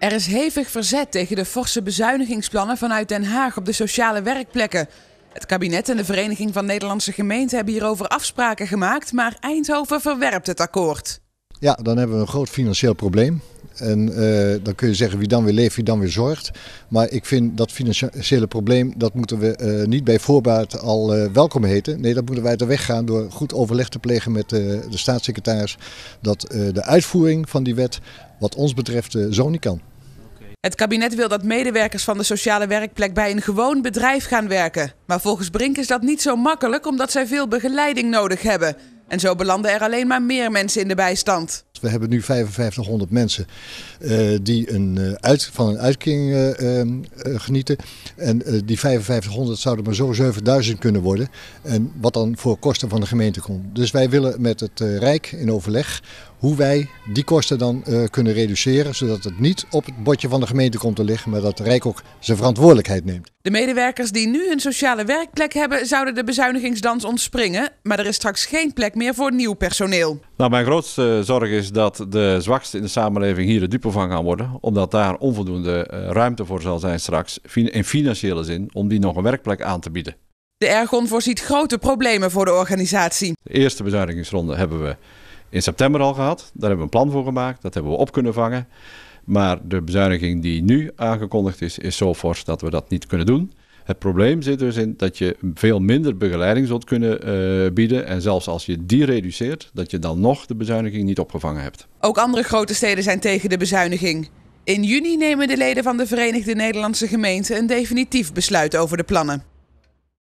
Er is hevig verzet tegen de forse bezuinigingsplannen vanuit Den Haag op de sociale werkplekken. Het kabinet en de Vereniging van Nederlandse Gemeenten hebben hierover afspraken gemaakt, maar Eindhoven verwerpt het akkoord. Ja, dan hebben we een groot financieel probleem. En eh, dan kun je zeggen wie dan weer leeft, wie dan weer zorgt. Maar ik vind dat financiële probleem, dat moeten we eh, niet bij voorbaat al eh, welkom heten. Nee, dat moeten wij uit de weg gaan door goed overleg te plegen met de staatssecretaris. Dat de uitvoering van die wet, wat ons betreft, zo niet kan. Het kabinet wil dat medewerkers van de sociale werkplek bij een gewoon bedrijf gaan werken. Maar volgens Brink is dat niet zo makkelijk omdat zij veel begeleiding nodig hebben. En zo belanden er alleen maar meer mensen in de bijstand. We hebben nu 5500 mensen eh, die een, eh, uit, van een uitkering eh, ehm, genieten. En die 5500 zouden maar zo 7000 kunnen worden. En wat dan voor kosten van de gemeente komt. Dus wij willen met het Rijk in overleg hoe wij die kosten dan eh, kunnen reduceren, zodat het niet op het bordje van de gemeente komt te liggen, maar dat de Rijk ook zijn verantwoordelijkheid neemt. De medewerkers die nu een sociale werkplek hebben, zouden de bezuinigingsdans ontspringen, maar er is straks geen plek meer voor nieuw personeel. Nou, mijn grootste eh, zorg is dat de zwaksten in de samenleving hier de dupe van gaan worden, omdat daar onvoldoende eh, ruimte voor zal zijn straks, in financiële zin, om die nog een werkplek aan te bieden. De Ergon voorziet grote problemen voor de organisatie. De eerste bezuinigingsronde hebben we in september al gehad. Daar hebben we een plan voor gemaakt. Dat hebben we op kunnen vangen. Maar de bezuiniging die nu aangekondigd is, is zo fors dat we dat niet kunnen doen. Het probleem zit dus in dat je veel minder begeleiding zult kunnen eh, bieden. En zelfs als je die reduceert, dat je dan nog de bezuiniging niet opgevangen hebt. Ook andere grote steden zijn tegen de bezuiniging. In juni nemen de leden van de Verenigde Nederlandse Gemeenten een definitief besluit over de plannen.